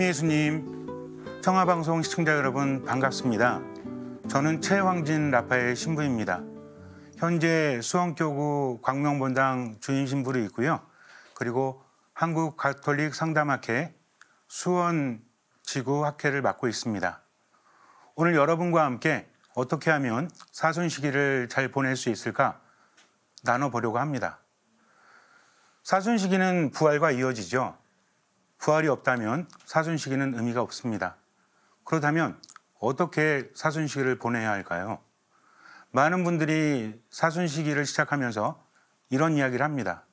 주님 예수님 평화방송 시청자 여러분 반갑습니다. 저는 최황진 라파의 신부입니다. 현재 수원교구 광명본당 주임 신부로 있고요. 그리고 한국 가톨릭 상담학회 수원 지구학회를 맡고 있습니다. 오늘 여러분과 함께 어떻게 하면 사순 시기를 잘 보낼 수 있을까 나눠보려고 합니다. 사순 시기는 부활과 이어지죠. 부활이 없다면 사순식에는 의미가 없습니다. 그렇다면 어떻게 사순식을 보내야 할까요? 많은 분들이 사순시기를 시작하면서 이런 이야기를 합니다.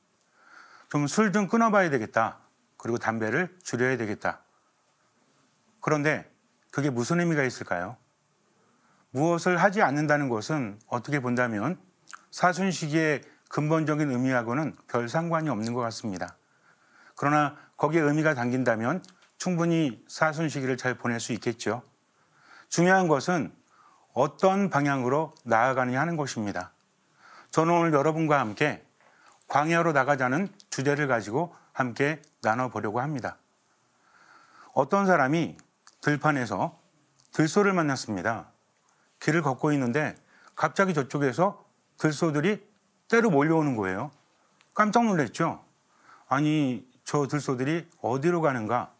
좀 술 좀 끊어봐야 되겠다. 그리고 담배를 줄여야 되겠다. 그런데 그게 무슨 의미가 있을까요? 무엇을 하지 않는다는 것은 어떻게 본다면 사순시기의 근본적인 의미하고는 별 상관이 없는 것 같습니다. 그러나 거기에 의미가 담긴다면 충분히 사순 시기를 잘 보낼 수 있겠죠. 중요한 것은 어떤 방향으로 나아가느냐 하는 것입니다. 저는 오늘 여러분과 함께 광야로 나가자는 주제를 가지고 함께 나눠보려고 합니다. 어떤 사람이 들판에서 들소를 만났습니다. 길을 걷고 있는데 갑자기 저쪽에서 들소들이 때로 몰려오는 거예요. 깜짝 놀랐죠. 아니, 저 들소들이 어디로 가는가?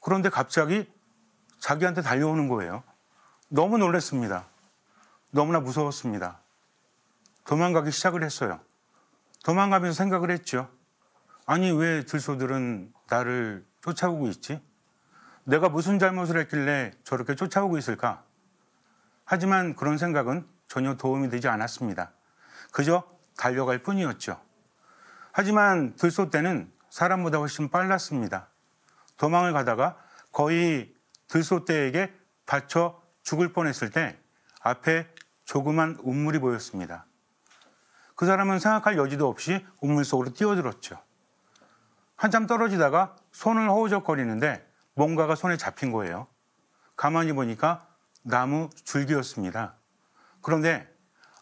그런데 갑자기 자기한테 달려오는 거예요. 너무 놀랐습니다. 너무나 무서웠습니다. 도망가기 시작을 했어요. 도망가면서 생각을 했죠. 아니, 왜 들소들은 나를 쫓아오고 있지? 내가 무슨 잘못을 했길래 저렇게 쫓아오고 있을까? 하지만 그런 생각은 전혀 도움이 되지 않았습니다. 그저 달려갈 뿐이었죠. 하지만 들소 때는 사람보다 훨씬 빨랐습니다. 도망을 가다가 거의 들소떼에게 받쳐 죽을 뻔했을 때 앞에 조그만 우물이 보였습니다. 그 사람은 생각할 여지도 없이 우물 속으로 뛰어들었죠. 한참 떨어지다가 손을 허우적거리는데 뭔가가 손에 잡힌 거예요. 가만히 보니까 나무 줄기였습니다. 그런데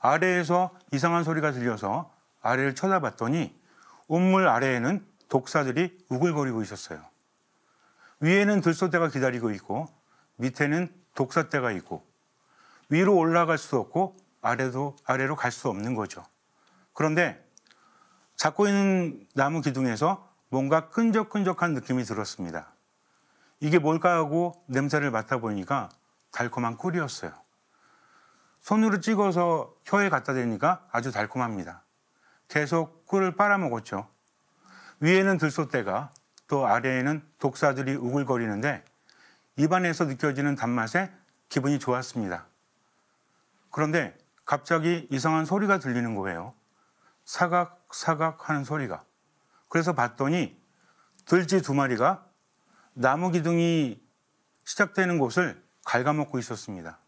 아래에서 이상한 소리가 들려서 아래를 쳐다봤더니 우물 아래에는 독사들이 우글거리고 있었어요. 위에는 들소대가 기다리고 있고 밑에는 독사대가 있고 위로 올라갈 수 없고 아래도 아래로 갈 수 없는 거죠. 그런데 잡고 있는 나무 기둥에서 뭔가 끈적끈적한 느낌이 들었습니다. 이게 뭘까 하고 냄새를 맡아보니까 달콤한 꿀이었어요. 손으로 찍어서 혀에 갖다 대니까 아주 달콤합니다. 계속 꿀을 빨아먹었죠. 위에는 들소떼가 또 아래에는 독사들이 우글거리는데 입안에서 느껴지는 단맛에 기분이 좋았습니다. 그런데 갑자기 이상한 소리가 들리는 거예요. 사각 사각 하는 소리가. 그래서 봤더니 들쥐 두 마리가 나무 기둥이 시작되는 곳을 갉아먹고 있었습니다.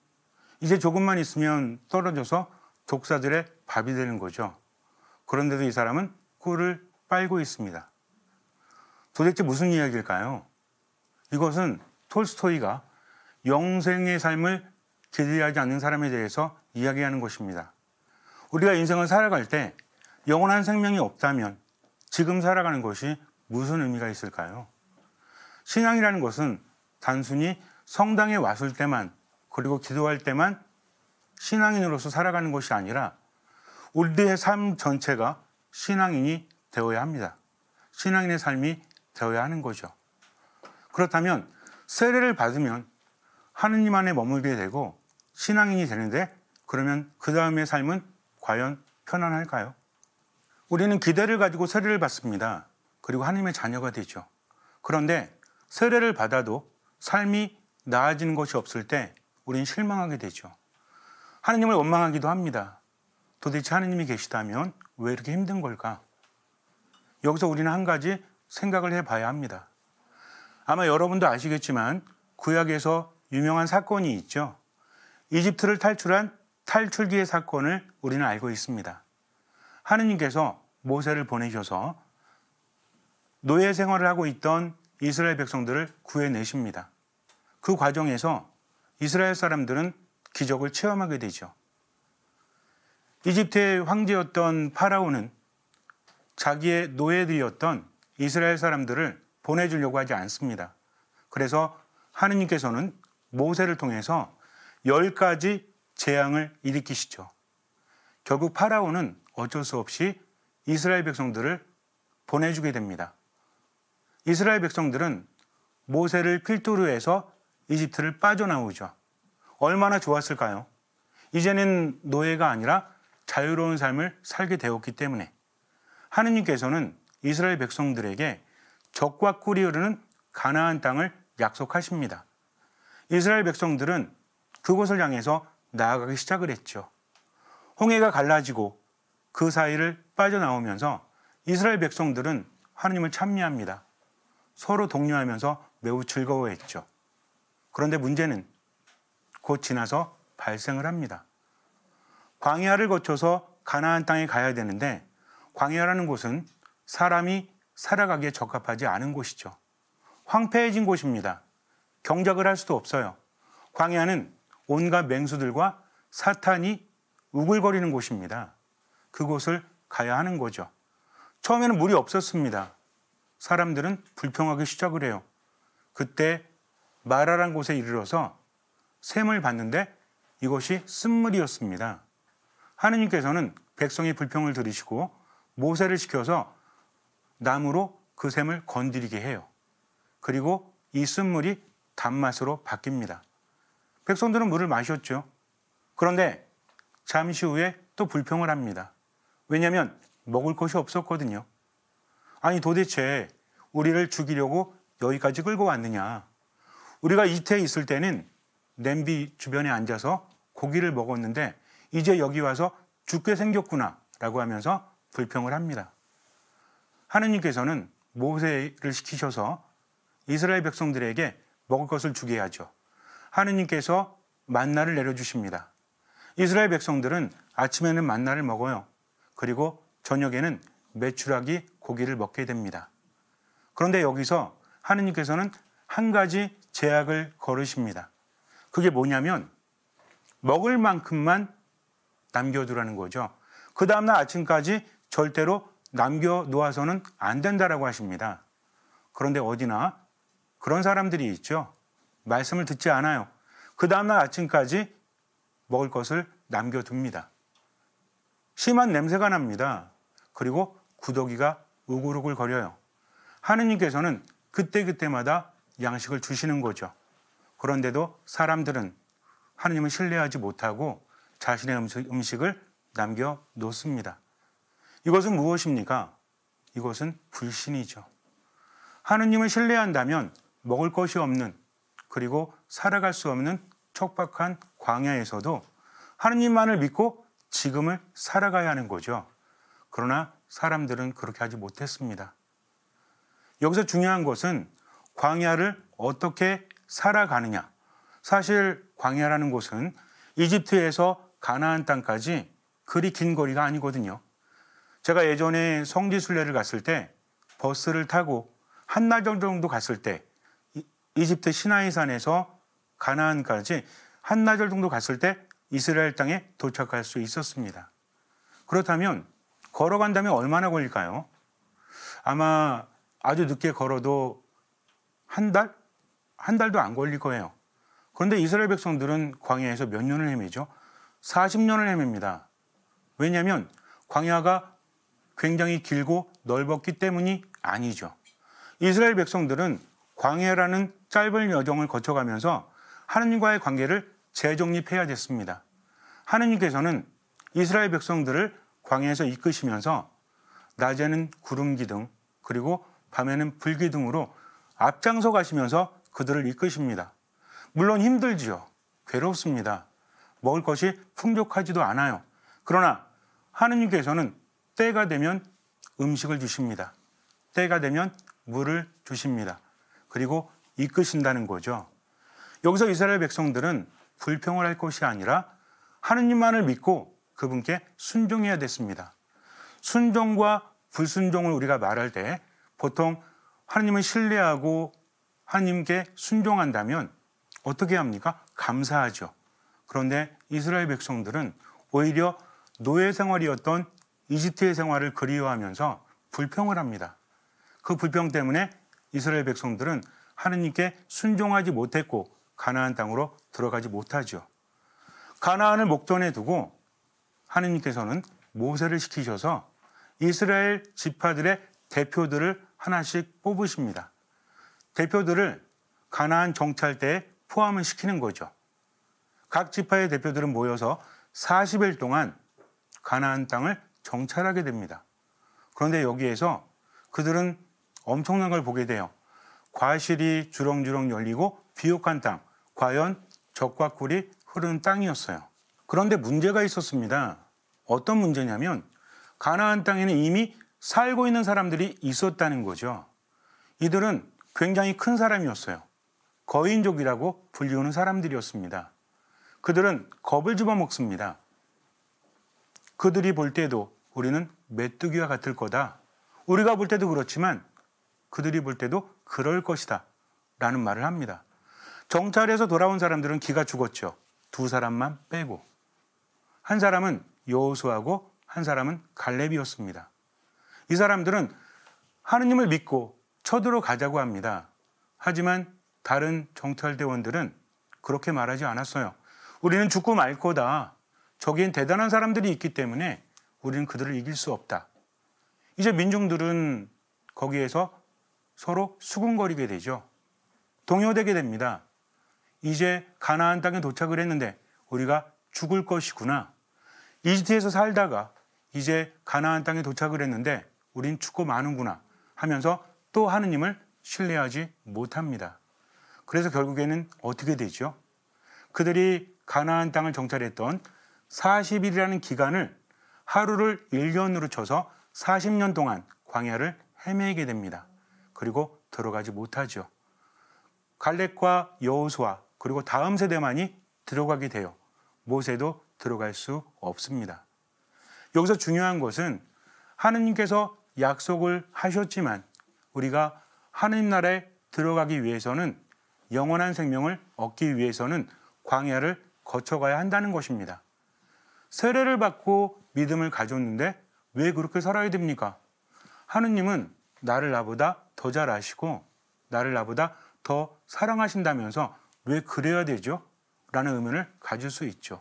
이제 조금만 있으면 떨어져서 독사들의 밥이 되는 거죠. 그런데도 이 사람은 꿀을 빨고 있습니다. 도대체 무슨 이야기일까요? 이것은 톨스토이가 영생의 삶을 제대하지 않는 사람에 대해서 이야기하는 것입니다. 우리가 인생을 살아갈 때 영원한 생명이 없다면 지금 살아가는 것이 무슨 의미가 있을까요? 신앙이라는 것은 단순히 성당에 왔을 때만 그리고 기도할 때만 신앙인으로서 살아가는 것이 아니라 우리의 삶 전체가 신앙인이 되어야 합니다. 신앙인의 삶이 되어야 하는 거죠. 그렇다면 세례를 받으면 하느님 안에 머물게 되고 신앙인이 되는데 그러면 그 다음의 삶은 과연 편안할까요? 우리는 기대를 가지고 세례를 받습니다. 그리고 하느님의 자녀가 되죠. 그런데 세례를 받아도 삶이 나아지는 것이 없을 때 우리는 실망하게 되죠. 하느님을 원망하기도 합니다. 도대체 하느님이 계시다면 왜 이렇게 힘든 걸까? 여기서 우리는 한 가지 생각을 해봐야 합니다. 아마 여러분도 아시겠지만 구약에서 유명한 사건이 있죠. 이집트를 탈출한 탈출기의 사건을 우리는 알고 있습니다. 하느님께서 모세를 보내셔서 노예 생활을 하고 있던 이스라엘 백성들을 구해내십니다. 그 과정에서 이스라엘 사람들은 기적을 체험하게 되죠. 이집트의 황제였던 파라오는 자기의 노예들이었던 이스라엘 사람들을 보내주려고 하지 않습니다. 그래서 하느님께서는 모세를 통해서 열 가지 재앙을 일으키시죠. 결국 파라오는 어쩔 수 없이 이스라엘 백성들을 보내주게 됩니다. 이스라엘 백성들은 모세를 필두로 해서 이집트를 빠져나오죠. 얼마나 좋았을까요? 이제는 노예가 아니라 자유로운 삶을 살게 되었기 때문에. 하느님께서는 이스라엘 백성들에게 적과 꿀이 흐르는 가나안 땅을 약속하십니다. 이스라엘 백성들은 그곳을 향해서 나아가기 시작을 했죠. 홍해가 갈라지고 그 사이를 빠져나오면서 이스라엘 백성들은 하느님을 참미합니다 서로 독려하면서 매우 즐거워했죠. 그런데 문제는 곧 지나서 발생을 합니다. 광야를 거쳐서 가나안 땅에 가야 되는데 광야라는 곳은 사람이 살아가기에 적합하지 않은 곳이죠. 황폐해진 곳입니다. 경작을 할 수도 없어요. 광야는 온갖 맹수들과 사탄이 우글거리는 곳입니다. 그곳을 가야 하는 거죠. 처음에는 물이 없었습니다. 사람들은 불평하기 시작을 해요. 그때 마라란 곳에 이르러서 샘을 봤는데 이것이 쓴물이었습니다. 하느님께서는 백성의 불평을 들으시고 모세를 시켜서 나무로 그 샘을 건드리게 해요. 그리고 이 쓴물이 단맛으로 바뀝니다. 백성들은 물을 마셨죠. 그런데 잠시 후에 또 불평을 합니다. 왜냐하면 먹을 것이 없었거든요. 아니 도대체 우리를 죽이려고 여기까지 끌고 왔느냐. 우리가 이태에 있을 때는 냄비 주변에 앉아서 고기를 먹었는데 이제 여기 와서 죽게 생겼구나 라고 하면서 불평을 합니다. 하느님께서는 모세를 시키셔서 이스라엘 백성들에게 먹을 것을 주게 하죠. 하느님께서 만나를 내려주십니다. 이스라엘 백성들은 아침에는 만나를 먹어요. 그리고 저녁에는 메추라기 고기를 먹게 됩니다. 그런데 여기서 하느님께서는 한 가지 제약을 걸으십니다. 그게 뭐냐면 먹을 만큼만 남겨두라는 거죠. 그 다음날 아침까지 절대로 남겨 놓아서는 안 된다라고 하십니다. 그런데 어디나 그런 사람들이 있죠. 말씀을 듣지 않아요. 그 다음날 아침까지 먹을 것을 남겨둡니다. 심한 냄새가 납니다. 그리고 구더기가 우글우글 거려요. 하느님께서는 그때그때마다 양식을 주시는 거죠. 그런데도 사람들은 하느님을 신뢰하지 못하고 자신의 음식을 남겨 놓습니다. 이것은 무엇입니까? 이것은 불신이죠. 하느님을 신뢰한다면 먹을 것이 없는 그리고 살아갈 수 없는 촉박한 광야에서도 하느님만을 믿고 지금을 살아가야 하는 거죠. 그러나 사람들은 그렇게 하지 못했습니다. 여기서 중요한 것은 광야를 어떻게 살아가느냐. 사실 광야라는 곳은 이집트에서 가나안 땅까지 그리 긴 거리가 아니거든요. 제가 예전에 성지순례를 갔을 때 버스를 타고 한날 정도 갔을 때 이집트 시나이산에서 가나안까지 한 나절 정도 갔을 때 이스라엘 땅에 도착할 수 있었습니다. 그렇다면 걸어간다면 얼마나 걸릴까요? 아마 아주 늦게 걸어도 한 달? 한 달도 안 걸릴 거예요. 그런데 이스라엘 백성들은 광야에서 몇 년을 헤매죠? 40년을 헤맵니다. 왜냐하면 광야가 굉장히 길고 넓었기 때문이 아니죠. 이스라엘 백성들은 광해라는 짧은 여정을 거쳐가면서 하느님과의 관계를 재정립해야 됐습니다. 하느님께서는 이스라엘 백성들을 광해에서 이끄시면서 낮에는 구름 기둥 그리고 밤에는 불 기둥으로 앞장서 가시면서 그들을 이끄십니다. 물론 힘들지요. 괴롭습니다. 먹을 것이 풍족하지도 않아요. 그러나 하느님께서는 때가 되면 음식을 주십니다. 때가 되면 물을 주십니다. 그리고 이끄신다는 거죠. 여기서 이스라엘 백성들은 불평을 할 것이 아니라 하느님만을 믿고 그분께 순종해야 됐습니다. 순종과 불순종을 우리가 말할 때 보통 하느님을 신뢰하고 하느님께 순종한다면 어떻게 합니까? 감사하죠. 그런데 이스라엘 백성들은 오히려 노예 생활이었던 이집트의 생활을 그리워하면서 불평을 합니다. 그 불평 때문에 이스라엘 백성들은 하느님께 순종하지 못했고 가나안 땅으로 들어가지 못하죠. 가나안을 목전에 두고 하느님께서는 모세를 시키셔서 이스라엘 지파들의 대표들을 하나씩 뽑으십니다. 대표들을 가나안 정찰대에 포함을 시키는 거죠. 각 지파의 대표들은 모여서 40일 동안 가나안 땅을 정찰하게 됩니다. 그런데 여기에서 그들은 엄청난 걸 보게 돼요. 과실이 주렁주렁 열리고 비옥한 땅, 과연 적과 꿀이 흐르는 땅이었어요. 그런데 문제가 있었습니다. 어떤 문제냐면 가나안 땅에는 이미 살고 있는 사람들이 있었다는 거죠. 이들은 굉장히 큰 사람이었어요. 거인족이라고 불리우는 사람들이었습니다. 그들은 겁을 집어먹습니다. 그들이 볼 때도 우리는 메뚜기와 같을 거다. 우리가 볼 때도 그렇지만 그들이 볼 때도 그럴 것이다. 라는 말을 합니다. 정찰에서 돌아온 사람들은 기가 죽었죠. 두 사람만 빼고. 한 사람은 여호수아고 한 사람은 갈렙이었습니다. 이 사람들은 하느님을 믿고 쳐들어 가자고 합니다. 하지만 다른 정찰대원들은 그렇게 말하지 않았어요. 우리는 죽고 말 거다. 저기엔 대단한 사람들이 있기 때문에 우리는 그들을 이길 수 없다. 이제 민중들은 거기에서 서로 수군거리게 되죠. 동요되게 됩니다. 이제 가나안 땅에 도착을 했는데 우리가 죽을 것이구나. 이집트에서 살다가 이제 가나안 땅에 도착을 했는데 우린 죽고 마는구나 하면서 또 하느님을 신뢰하지 못합니다. 그래서 결국에는 어떻게 되죠? 그들이 가나안 땅을 정찰했던 40일이라는 기간을 하루를 1년으로 쳐서 40년 동안 광야를 헤매게 됩니다. 그리고 들어가지 못하죠. 갈렙과 여호수아 그리고 다음 세대만이 들어가게 돼요. 모세도 들어갈 수 없습니다. 여기서 중요한 것은 하느님께서 약속을 하셨지만 우리가 하느님 나라에 들어가기 위해서는 영원한 생명을 얻기 위해서는 광야를 거쳐가야 한다는 것입니다. 세례를 받고 믿음을 가졌는데 왜 그렇게 살아야 됩니까? 하느님은 나를 나보다 더 잘 아시고 나를 나보다 더 사랑하신다면서 왜 그래야 되죠? 라는 의문을 가질 수 있죠.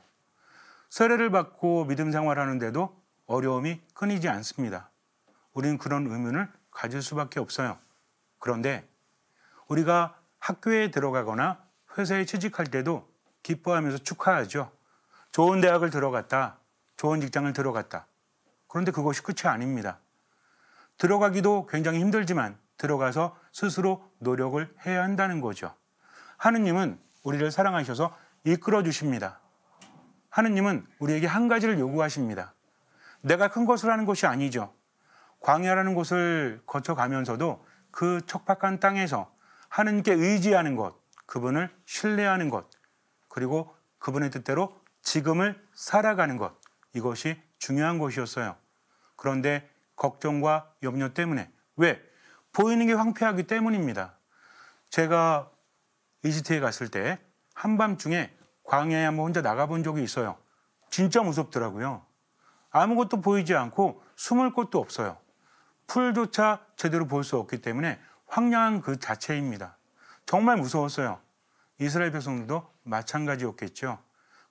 세례를 받고 믿음 생활하는데도 어려움이 끊이지 않습니다. 우리는 그런 의문을 가질 수밖에 없어요. 그런데 우리가 학교에 들어가거나 회사에 취직할 때도 기뻐하면서 축하하죠. 좋은 대학을 들어갔다. 좋은 직장을 들어갔다. 그런데 그것이 끝이 아닙니다. 들어가기도 굉장히 힘들지만 들어가서 스스로 노력을 해야 한다는 거죠. 하느님은 우리를 사랑하셔서 이끌어 주십니다. 하느님은 우리에게 한 가지를 요구하십니다. 내가 큰 것을 하는 것이 아니죠. 광야라는 곳을 거쳐가면서도 그 척박한 땅에서 하느님께 의지하는 것, 그분을 신뢰하는 것, 그리고 그분의 뜻대로 지금을 살아가는 것 이것이 중요한 것이었어요. 그런데 걱정과 염려 때문에 왜 보이는 게 황폐하기 때문입니다. 제가 이집트에 갔을 때 한밤중에 광야에 한번 혼자 나가본 적이 있어요. 진짜 무섭더라고요. 아무것도 보이지 않고 숨을 곳도 없어요. 풀조차 제대로 볼 수 없기 때문에 황량한 그 자체입니다. 정말 무서웠어요. 이스라엘 백성들도 마찬가지였겠죠.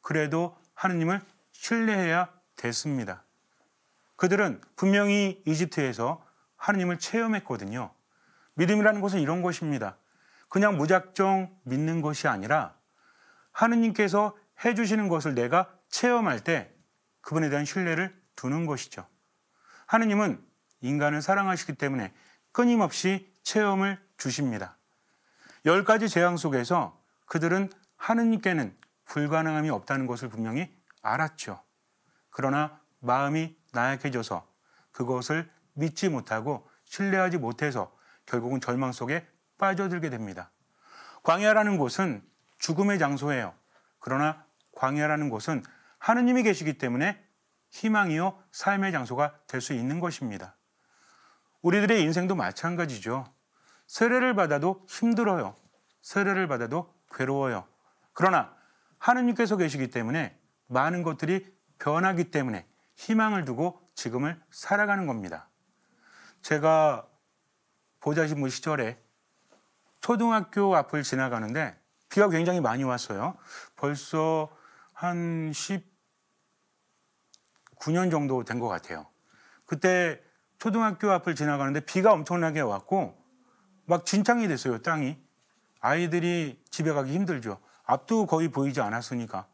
그래도 하느님을 신뢰해야 됐습니다. 그들은 분명히 이집트에서 하느님을 체험했거든요. 믿음이라는 것은 이런 것입니다. 그냥 무작정 믿는 것이 아니라 하느님께서 해주시는 것을 내가 체험할 때 그분에 대한 신뢰를 두는 것이죠. 하느님은 인간을 사랑하시기 때문에 끊임없이 체험을 주십니다. 열 가지 재앙 속에서 그들은 하느님께는 불가능함이 없다는 것을 분명히 알았죠. 그러나 마음이 나약해져서 그것을 믿지 못하고 신뢰하지 못해서 결국은 절망 속에 빠져들게 됩니다. 광야라는 곳은 죽음의 장소예요. 그러나 광야라는 곳은 하느님이 계시기 때문에 희망이요 삶의 장소가 될 수 있는 것입니다. 우리들의 인생도 마찬가지죠. 세례를 받아도 힘들어요. 세례를 받아도 괴로워요. 그러나 하느님께서 계시기 때문에 많은 것들이 변하기 때문에 희망을 두고 지금을 살아가는 겁니다. 제가 보좌신부 시절에 초등학교 앞을 지나가는데 비가 굉장히 많이 왔어요. 벌써 한 19년 정도 된 것 같아요. 그때 초등학교 앞을 지나가는데 비가 엄청나게 왔고 막 진창이 됐어요, 땅이. 아이들이 집에 가기 힘들죠. 앞도 거의 보이지 않았으니까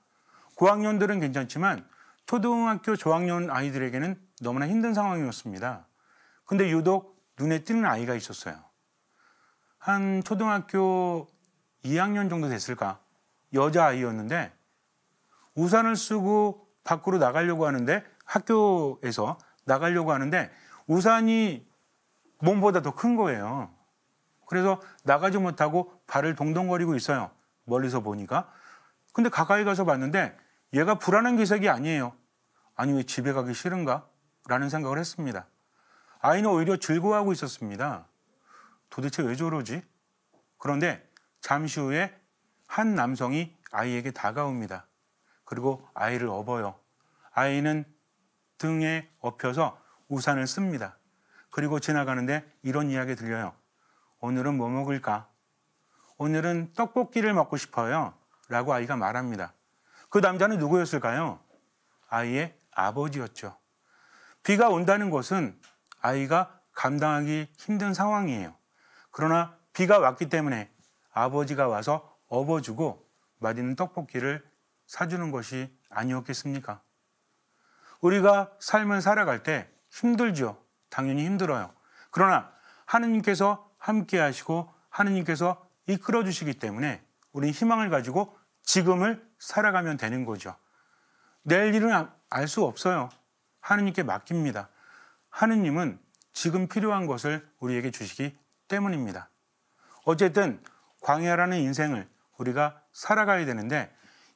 고학년들은 괜찮지만 초등학교 저학년 아이들에게는 너무나 힘든 상황이었습니다. 근데 유독 눈에 띄는 아이가 있었어요. 한 초등학교 2학년 정도 됐을까? 여자아이였는데 우산을 쓰고 밖으로 나가려고 하는데 학교에서 나가려고 하는데 우산이 몸보다 더 큰 거예요. 그래서 나가지 못하고 발을 동동거리고 있어요. 멀리서 보니까. 근데 가까이 가서 봤는데 얘가 불안한 기색이 아니에요. 아니 왜 집에 가기 싫은가? 라는 생각을 했습니다. 아이는 오히려 즐거워하고 있었습니다. 도대체 왜 저러지? 그런데 잠시 후에 한 남성이 아이에게 다가옵니다. 그리고 아이를 업어요. 아이는 등에 업혀서 우산을 씁니다. 그리고 지나가는데 이런 이야기 들려요. 오늘은 뭐 먹을까? 오늘은 떡볶이를 먹고 싶어요. 라고 아이가 말합니다. 그 남자는 누구였을까요? 아이의 아버지였죠. 비가 온다는 것은 아이가 감당하기 힘든 상황이에요. 그러나 비가 왔기 때문에 아버지가 와서 업어주고 맛있는 떡볶이를 사주는 것이 아니었겠습니까? 우리가 삶을 살아갈 때 힘들죠. 당연히 힘들어요. 그러나 하느님께서 함께 하시고 하느님께서 이끌어 주시기 때문에 우리 희망을 가지고 지금을 살아가면 되는 거죠. 내일 일은 알 수 없어요. 하느님께 맡깁니다. 하느님은 지금 필요한 것을 우리에게 주시기 때문입니다. 어쨌든 광야라는 인생을 우리가 살아가야 되는데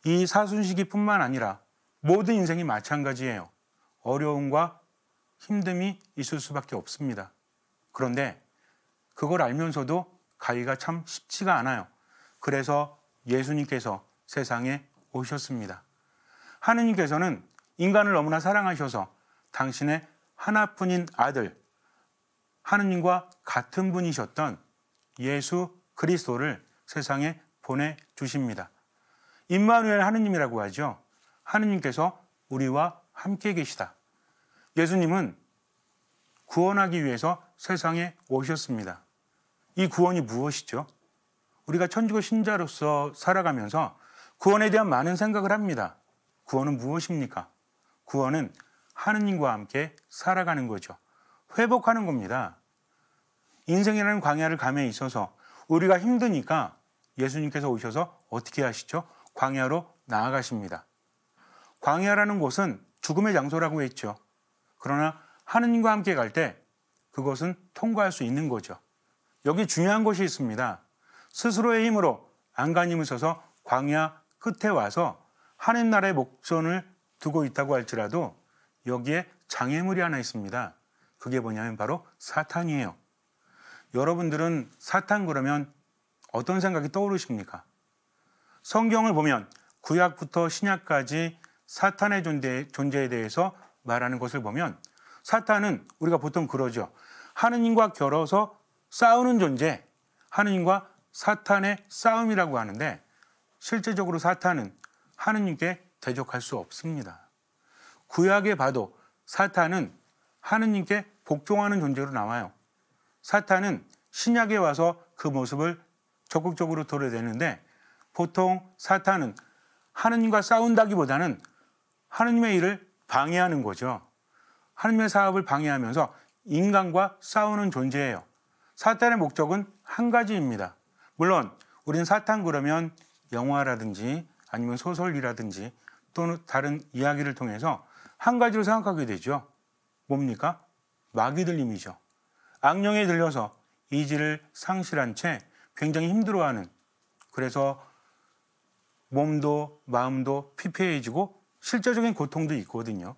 이 사순시기뿐만 아니라 모든 인생이 마찬가지예요. 어려움과 힘듦이 있을 수밖에 없습니다. 그런데 그걸 알면서도 가기가 참 쉽지가 않아요. 그래서 예수님께서 세상에 오셨습니다. 하느님께서는 인간을 너무나 사랑하셔서 당신의 하나뿐인 아들, 하느님과 같은 분이셨던 예수 그리스도를 세상에 보내주십니다. 임마누엘 하느님이라고 하죠. 하느님께서 우리와 함께 계시다. 예수님은 구원하기 위해서 세상에 오셨습니다. 이 구원이 무엇이죠? 우리가 천주교 신자로서 살아가면서 구원에 대한 많은 생각을 합니다. 구원은 무엇입니까? 구원은 하느님과 함께 살아가는 거죠. 회복하는 겁니다. 인생이라는 광야를 감에 있어서 우리가 힘드니까 예수님께서 오셔서 어떻게 하시죠? 광야로 나아가십니다. 광야라는 곳은 죽음의 장소라고 했죠. 그러나 하느님과 함께 갈 때 그것은 통과할 수 있는 거죠. 여기 중요한 것이 있습니다. 스스로의 힘으로 안간힘을 써서 광야 끝에 와서 하나님 나라의 목전을 두고 있다고 할지라도 여기에 장애물이 하나 있습니다. 그게 뭐냐면 바로 사탄이에요. 여러분들은 사탄 그러면 어떤 생각이 떠오르십니까? 성경을 보면 구약부터 신약까지 사탄의 존재, 에 대해서 말하는 것을 보면 사탄은 우리가 보통 그러죠. 하느님과 결어서 싸우는 존재, 하느님과 사탄의 싸움이라고 하는데 실제적으로 사탄은 하느님께 대적할 수 없습니다. 구약에 봐도 사탄은 하느님께 복종하는 존재로 나와요. 사탄은 신약에 와서 그 모습을 적극적으로 도래되는데 보통 사탄은 하느님과 싸운다기보다는 하느님의 일을 방해하는 거죠. 하느님의 사업을 방해하면서 인간과 싸우는 존재예요. 사탄의 목적은 한 가지입니다. 물론 우리는 사탄 그러면 영화라든지 아니면 소설이라든지 또는 다른 이야기를 통해서 한 가지로 생각하게 되죠. 뭡니까? 마귀 들림이죠. 악령에 들려서 이지를 상실한 채 굉장히 힘들어하는 그래서 몸도 마음도 피폐해지고 실제적인 고통도 있거든요.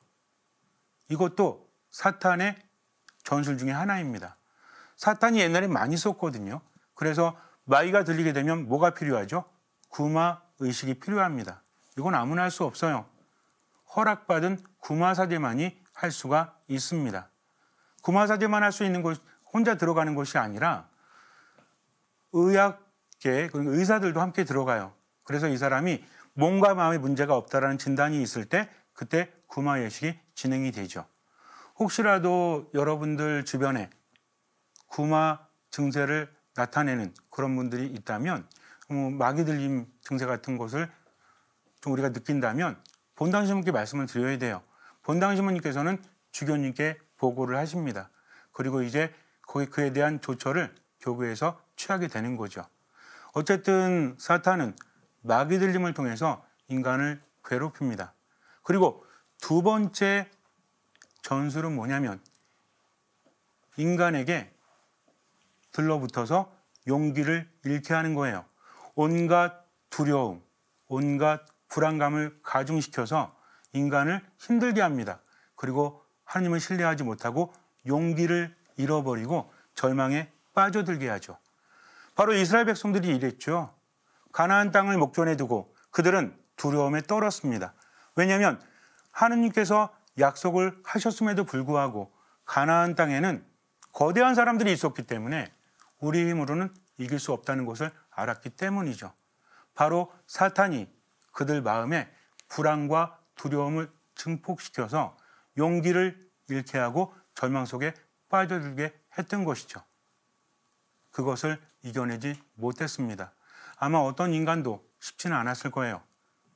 이것도 사탄의 전술 중의 하나입니다. 사탄이 옛날에 많이 썼거든요. 그래서 마이가 들리게 되면 뭐가 필요하죠? 구마 의식이 필요합니다. 이건 아무나 할 수 없어요. 허락받은 구마사제만이 할 수가 있습니다. 구마사제만 할 수 있는 곳 혼자 들어가는 것이 아니라 의학계 그러니까 의사들도 함께 들어가요. 그래서 이 사람이 몸과 마음에 문제가 없다라는 진단이 있을 때 그때 구마 예식이 진행이 되죠. 혹시라도 여러분들 주변에 구마 증세를 나타내는 그런 분들이 있다면 뭐 마귀 들림 증세 같은 것을 좀 우리가 느낀다면 본당 신부님께 말씀을 드려야 돼요. 본당 신부께서는 주교님께 보고를 하십니다. 그리고 이제 거기 그에 대한 조처를 교구에서 취하게 되는 거죠. 어쨌든 사탄은 마귀 들림을 통해서 인간을 괴롭힙니다. 그리고 두 번째 전술은 뭐냐면 인간에게 들러붙어서 용기를 잃게 하는 거예요. 온갖 두려움, 온갖 불안감을 가중시켜서 인간을 힘들게 합니다. 그리고 하나님을 신뢰하지 못하고 용기를 잃어버리고 절망에 빠져들게 하죠. 바로 이스라엘 백성들이 이랬죠. 가나안 땅을 목전에 두고 그들은 두려움에 떨었습니다. 왜냐하면 하느님께서 약속을 하셨음에도 불구하고 가나안 땅에는 거대한 사람들이 있었기 때문에 우리 힘으로는 이길 수 없다는 것을 알았기 때문이죠. 바로 사탄이 그들 마음에 불안과 두려움을 증폭시켜서 용기를 잃게 하고 절망 속에 빠져들게 했던 것이죠. 그것을 이겨내지 못했습니다. 아마 어떤 인간도 쉽지는 않았을 거예요.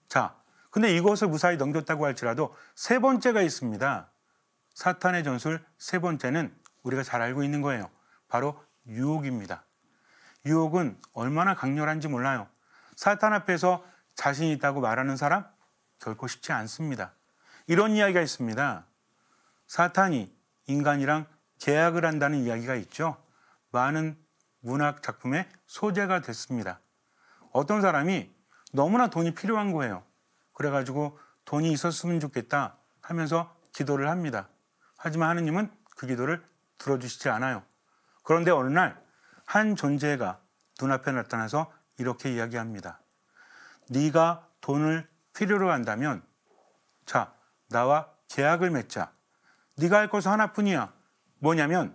자, 근데 이것을 무사히 넘겼다고 할지라도 세 번째가 있습니다. 사탄의 전술 세 번째는 우리가 잘 알고 있는 거예요. 바로 유혹입니다. 유혹은 얼마나 강렬한지 몰라요. 사탄 앞에서 자신 있다고 말하는 사람 결코 쉽지 않습니다. 이런 이야기가 있습니다. 사탄이 인간이랑 계약을 한다는 이야기가 있죠. 많은 문학 작품의 소재가 됐습니다. 어떤 사람이 너무나 돈이 필요한 거예요. 그래가지고 돈이 있었으면 좋겠다 하면서 기도를 합니다. 하지만 하느님은 그 기도를 들어주시지 않아요. 그런데 어느 날 한 존재가 눈앞에 나타나서 이렇게 이야기합니다. 네가 돈을 필요로 한다면 자, 나와 계약을 맺자. 네가 할 것은 하나뿐이야. 뭐냐면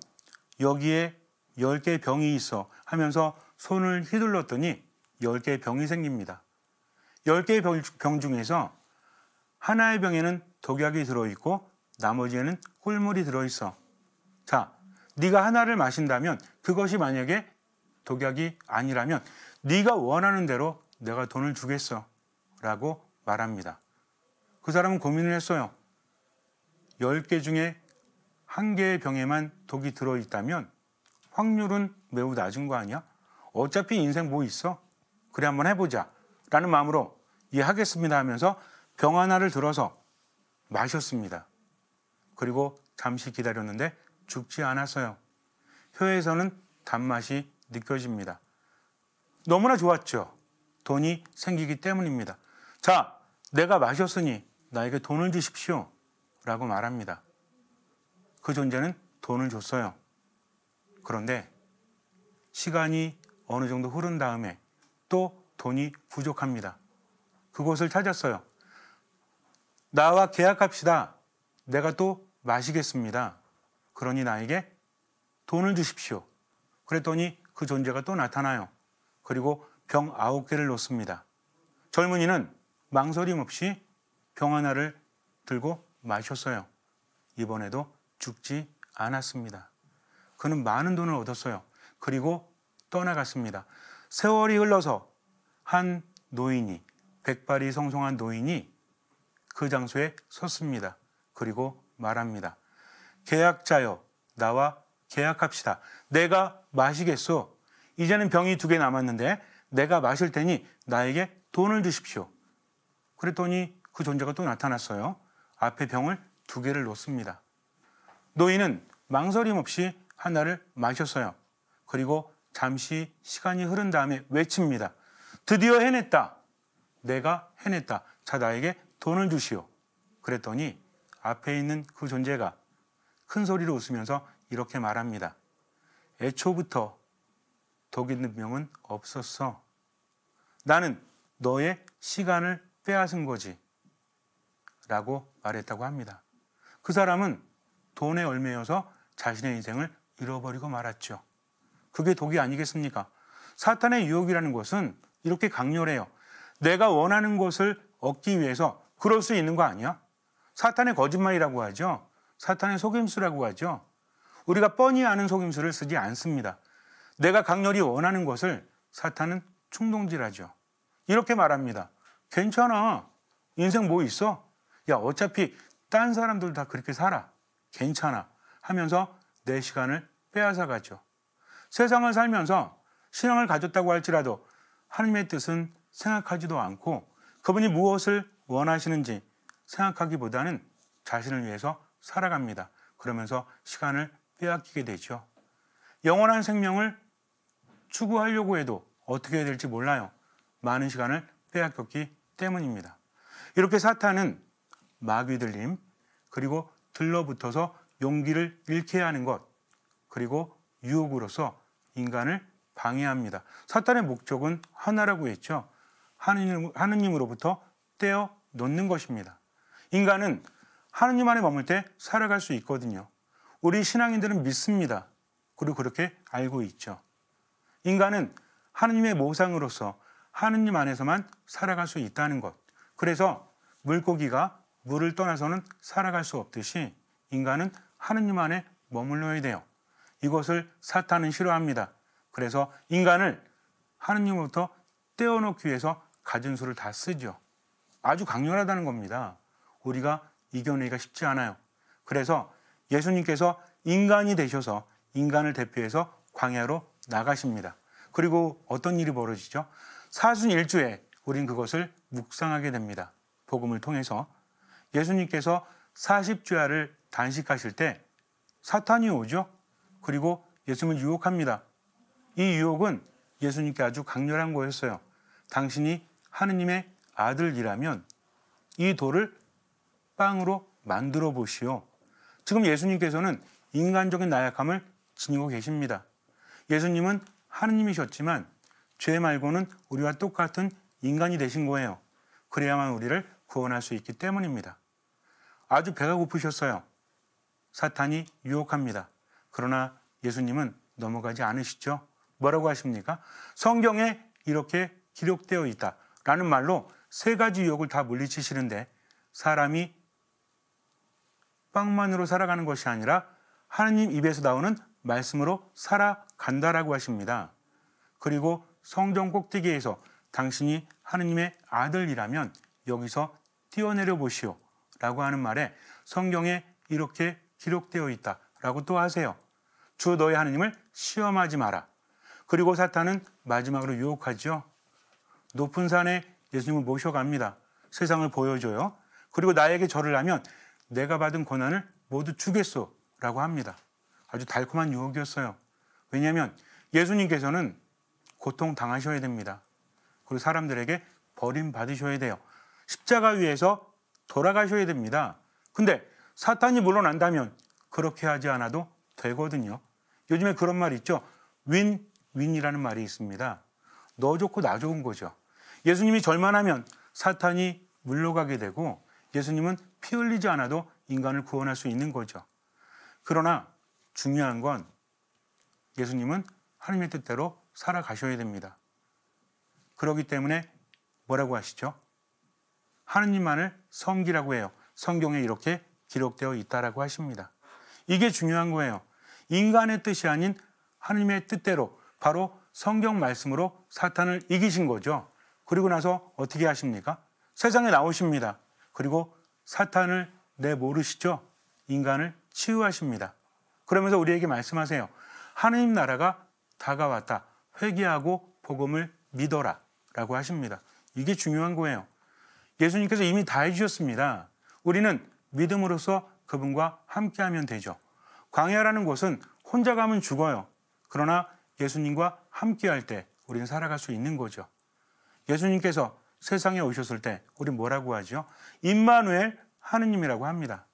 여기에 1개의 병이 있어 하면서 손을 휘둘렀더니 1개의 병이 생깁니다. 1개의 병, 중에서 하나의 병에는 독약이 들어있고 나머지에는 꿀물이 들어있어. 자, 네가 하나를 마신다면 그것이 만약에 독약이 아니라면 네가 원하는 대로 내가 돈을 주겠어 라고 말합니다. 그 사람은 고민을 했어요. 10개 중에 한 개의 병에만 독이 들어있다면 확률은 매우 낮은 거 아니야? 어차피 인생 뭐 있어? 그래 한번 해보자 라는 마음으로 이해하겠습니다 하면서 병 하나를 들어서 마셨습니다. 그리고 잠시 기다렸는데 죽지 않았어요. 혀에서는 단맛이 느껴집니다. 너무나 좋았죠. 돈이 생기기 때문입니다. 자, 내가 마셨으니 나에게 돈을 주십시오. 라고 말합니다. 그 존재는 돈을 줬어요. 그런데 시간이 어느 정도 흐른 다음에 또 돈이 부족합니다. 그곳을 찾았어요. 나와 계약합시다. 내가 또 마시겠습니다. 그러니 나에게 돈을 주십시오. 그랬더니 그 존재가 또 나타나요. 그리고 병 아홉 개를 놓습니다. 젊은이는 망설임 없이 병 하나를 들고 마셨어요. 이번에도 죽지 않았습니다. 그는 많은 돈을 얻었어요. 그리고 떠나갔습니다. 세월이 흘러서 한 노인이, 백발이 성송한 노인이 그 장소에 섰습니다. 그리고 말합니다. 계약자여 나와 계약합시다. 내가 마시겠소. 이제는 병이 두 개 남았는데 내가 마실 테니 나에게 돈을 주십시오. 그랬더니 그 존재가 또 나타났어요. 앞에 병을 두 개를 놓습니다. 노인은 망설임 없이 하나를 마셨어요. 그리고 잠시 시간이 흐른 다음에 외칩니다. 드디어 해냈다. 내가 해냈다. 자, 나에게 돈을 주시오. 그랬더니 앞에 있는 그 존재가 큰 소리로 웃으면서 이렇게 말합니다. 애초부터 독 있는 병은 없었어. 나는 너의 시간을 빼앗은 거지. 라고 말했다고 합니다. 그 사람은 돈에 얼매여서 자신의 인생을 잃어버리고 말았죠. 그게 독이 아니겠습니까? 사탄의 유혹이라는 것은 이렇게 강렬해요. 내가 원하는 것을 얻기 위해서 그럴 수 있는 거 아니야? 사탄의 거짓말이라고 하죠. 사탄의 속임수라고 하죠. 우리가 뻔히 아는 속임수를 쓰지 않습니다. 내가 강렬히 원하는 것을 사탄은 충동질하죠. 이렇게 말합니다. 괜찮아. 인생 뭐 있어? 야, 어차피 딴 사람들 다 그렇게 살아. 괜찮아. 하면서 내 시간을 빼앗아 가죠. 세상을 살면서 신앙을 가졌다고 할지라도 하나님의 뜻은 생각하지도 않고 그분이 무엇을 원하시는지 생각하기보다는 자신을 위해서 살아갑니다. 그러면서 시간을 빼앗기게 되죠. 영원한 생명을 추구하려고 해도 어떻게 해야 될지 몰라요. 많은 시간을 빼앗겼기 때문입니다. 이렇게 사탄은 마귀들림, 그리고 들러붙어서 용기를 잃게 하는 것, 그리고 유혹으로서 인간을 방해합니다. 사탄의 목적은 하나라고 했죠. 하느님, 하느님으로부터 떼어 놓는 것입니다. 인간은 하느님 안에 머물 때 살아갈 수 있거든요. 우리 신앙인들은 믿습니다. 그리고 그렇게 알고 있죠. 인간은 하느님의 모상으로서 하느님 안에서만 살아갈 수 있다는 것. 그래서 물고기가 물을 떠나서는 살아갈 수 없듯이 인간은 하느님 안에 머물러야 돼요. 이것을 사탄은 싫어합니다. 그래서 인간을 하느님부터 으로 떼어놓기 위해서 가진 수를 다 쓰죠. 아주 강렬하다는 겁니다. 우리가 이겨내기가 쉽지 않아요. 그래서 예수님께서 인간이 되셔서 인간을 대표해서 광야로 나가십니다. 그리고 어떤 일이 벌어지죠? 사순 일주에 우린 그것을 묵상하게 됩니다. 복음을 통해서 예수님께서 40주야를 단식하실 때 사탄이 오죠. 그리고 예수님을 유혹합니다. 이 유혹은 예수님께 아주 강렬한 거였어요. 당신이 하느님의 아들이라면 이 돌을 빵으로 만들어 보시오. 지금 예수님께서는 인간적인 나약함을 지니고 계십니다. 예수님은 하느님이셨지만 죄 말고는 우리와 똑같은 인간이 되신 거예요. 그래야만 우리를 구원할 수 있기 때문입니다. 아주 배가 고프셨어요. 사탄이 유혹합니다. 그러나 예수님은 넘어가지 않으시죠? 뭐라고 하십니까? 성경에 이렇게 기록되어 있다. 라는 말로 세 가지 유혹을 다 물리치시는데 사람이 빵만으로 살아가는 것이 아니라 하나님 입에서 나오는 말씀으로 살아간다라고 하십니다. 그리고 성전 꼭대기에서 당신이 하느님의 아들이라면 여기서 뛰어내려 보시오 라고 하는 말에 성경에 이렇게 기록되어 있다 라고 또 하세요. 주 너의 하느님을 시험하지 마라. 그리고 사탄은 마지막으로 유혹하지 높은 산에 예수님을 모셔갑니다. 세상을 보여줘요. 그리고 나에게 절을 하면 내가 받은 권한을 모두 주겠소라고 합니다. 아주 달콤한 유혹이었어요. 왜냐하면 예수님께서는 고통 당하셔야 됩니다. 그리고 사람들에게 버림받으셔야 돼요. 십자가 위에서 돌아가셔야 됩니다. 근데 사탄이 물러난다면 그렇게 하지 않아도 되거든요. 요즘에 그런 말 있죠. 윈, 윈이라는 말이 있습니다. 너 좋고 나 좋은 거죠. 예수님이 절만하면 사탄이 물러가게 되고 예수님은 피 흘리지 않아도 인간을 구원할 수 있는 거죠. 그러나 중요한 건 예수님은 하나님의 뜻대로 살아가셔야 됩니다. 그러기 때문에 뭐라고 하시죠? 하느님만을 성기라고 해요. 성경에 이렇게 기록되어 있다라고 하십니다. 이게 중요한 거예요. 인간의 뜻이 아닌 하느님의 뜻대로 바로 성경 말씀으로 사탄을 이기신 거죠. 그리고 나서 어떻게 하십니까? 세상에 나오십니다. 그리고 사탄을 내모르시죠? 인간을 치유하십니다. 그러면서 우리에게 말씀하세요. 하느님 나라가 다가왔다. 회개하고 복음을 믿어라. 라고 하십니다. 이게 중요한 거예요. 예수님께서 이미 다 해주셨습니다. 우리는 믿음으로써 그분과 함께하면 되죠. 광야라는 곳은 혼자 가면 죽어요. 그러나 예수님과 함께할 때 우리는 살아갈 수 있는 거죠. 예수님께서 세상에 오셨을 때 우리 뭐라고 하죠? 임마누엘 하느님이라고 합니다.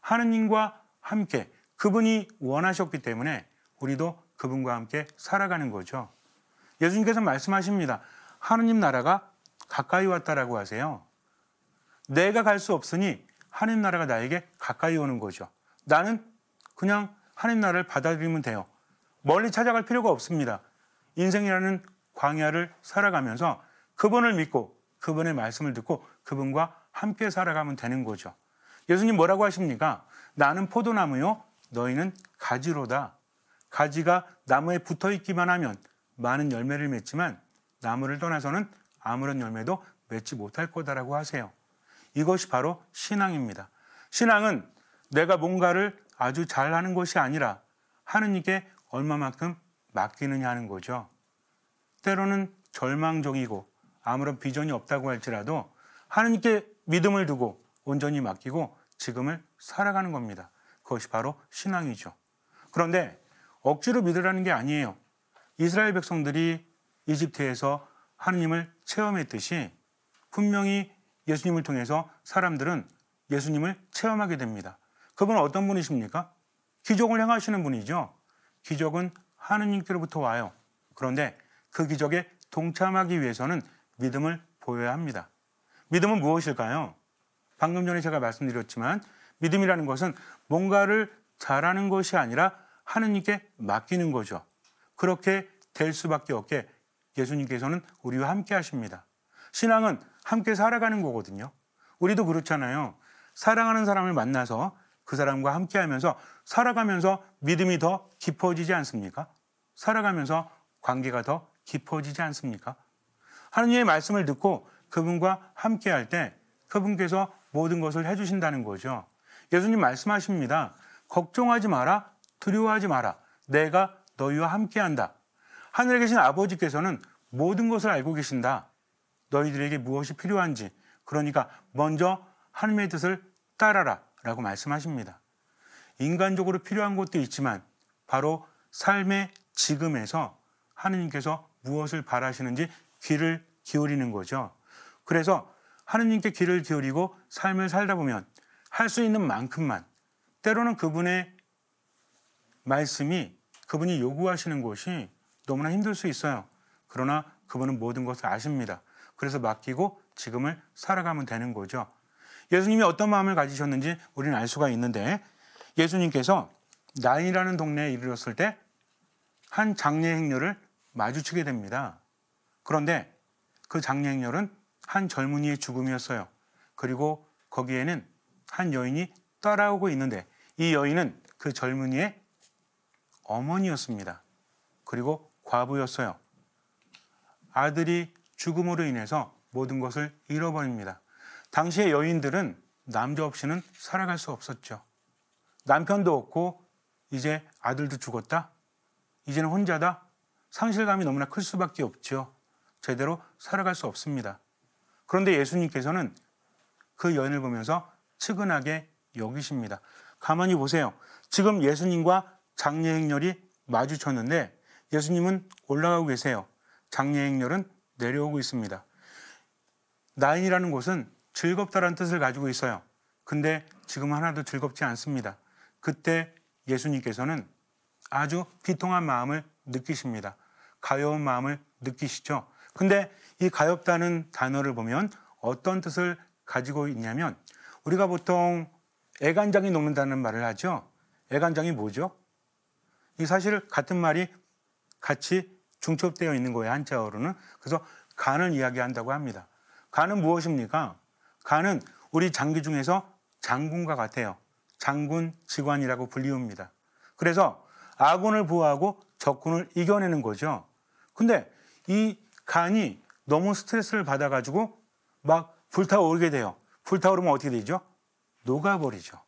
하느님과 함께 그분이 원하셨기 때문에 우리도 그분과 함께 살아가는 거죠. 예수님께서 말씀하십니다. 하느님 나라가 가까이 왔다라고 하세요. 내가 갈 수 없으니 하느님 나라가 나에게 가까이 오는 거죠. 나는 그냥 하느님 나라를 받아들이면 돼요. 멀리 찾아갈 필요가 없습니다. 인생이라는 광야를 살아가면서 그분을 믿고 그분의 말씀을 듣고 그분과 함께 살아가면 되는 거죠. 예수님 뭐라고 하십니까? 나는 포도나무요, 너희는 가지로다. 가지가 나무에 붙어 있기만 하면 많은 열매를 맺지만 나무를 떠나서는 아무런 열매도 맺지 못할 거다라고 하세요. 이것이 바로 신앙입니다. 신앙은 내가 뭔가를 아주 잘하는 것이 아니라 하느님께 얼마만큼 맡기느냐 하는 거죠. 때로는 절망적이고 아무런 비전이 없다고 할지라도 하나님께 믿음을 두고 온전히 맡기고 지금을 살아가는 겁니다. 그것이 바로 신앙이죠. 그런데 억지로 믿으라는 게 아니에요. 이스라엘 백성들이 이집트에서 하나님을 체험했듯이 분명히 예수님을 통해서 사람들은 예수님을 체험하게 됩니다. 그분은 어떤 분이십니까? 기적을 행하시는 분이죠. 기적은 하느님께로부터 와요. 그런데 그 기적에 동참하기 위해서는 믿음을 보여야 합니다. 믿음은 무엇일까요? 방금 전에 제가 말씀드렸지만 믿음이라는 것은 뭔가를 잘하는 것이 아니라 하느님께 맡기는 거죠. 그렇게 될 수밖에 없게 예수님께서는 우리와 함께 하십니다. 신앙은 함께 살아가는 거거든요. 우리도 그렇잖아요. 사랑하는 사람을 만나서 그 사람과 함께 하면서 살아가면서 믿음이 더 깊어지지 않습니까? 살아가면서 관계가 더 깊어지지 않습니까? 하느님의 말씀을 듣고 그분과 함께 할 때 그분께서 모든 것을 해주신다는 거죠. 예수님 말씀하십니다. 걱정하지 마라, 두려워하지 마라. 내가 너희와 함께 한다. 하늘에 계신 아버지께서는 모든 것을 알고 계신다. 너희들에게 무엇이 필요한지, 그러니까 먼저 하나님의 뜻을 따라라. 라고 말씀하십니다. 인간적으로 필요한 것도 있지만 바로 삶의 지금에서 하느님께서 무엇을 바라시는지 귀를 기울이는 거죠. 그래서 하느님께 귀를 기울이고 삶을 살다 보면 할 수 있는 만큼만 때로는 그분의 말씀이 그분이 요구하시는 것이 너무나 힘들 수 있어요. 그러나 그분은 모든 것을 아십니다. 그래서 맡기고 지금을 살아가면 되는 거죠. 예수님이 어떤 마음을 가지셨는지 우리는 알 수가 있는데 예수님께서 나인이라는 동네에 이르렀을 때 한 장례 행렬을 마주치게 됩니다. 그런데 그 장례행렬은 한 젊은이의 죽음이었어요. 그리고 거기에는 한 여인이 따라오고 있는데 이 여인은 그 젊은이의 어머니였습니다. 그리고 과부였어요. 아들이 죽음으로 인해서 모든 것을 잃어버립니다. 당시의 여인들은 남자 없이는 살아갈 수 없었죠. 남편도 없고 이제 아들도 죽었다. 이제는 혼자다. 상실감이 너무나 클 수밖에 없죠. 제대로 살아갈 수 없습니다. 그런데 예수님께서는 그 여인을 보면서 측은하게 여기십니다. 가만히 보세요. 지금 예수님과 장례 행렬이 마주쳤는데 예수님은 올라가고 계세요. 장례 행렬은 내려오고 있습니다. 나인이라는 곳은 즐겁다라는 뜻을 가지고 있어요. 근데 지금 하나도 즐겁지 않습니다. 그때 예수님께서는 아주 비통한 마음을 느끼십니다. 가여운 마음을 느끼시죠. 근데 이 가엾다는 단어를 보면 어떤 뜻을 가지고 있냐면 우리가 보통 애간장이 녹는다는 말을 하죠. 애간장이 뭐죠? 이 사실 같은 말이 같이 중첩되어 있는 거예요, 한자어로는. 그래서 간을 이야기한다고 합니다. 간은 무엇입니까? 간은 우리 장기 중에서 장군과 같아요. 장군 직관이라고 불리웁니다. 그래서 아군을 부호하고 적군을 이겨내는 거죠. 근데 이 간이 너무 스트레스를 받아가지고 막 불타오르게 돼요. 불타오르면 어떻게 되죠? 녹아버리죠.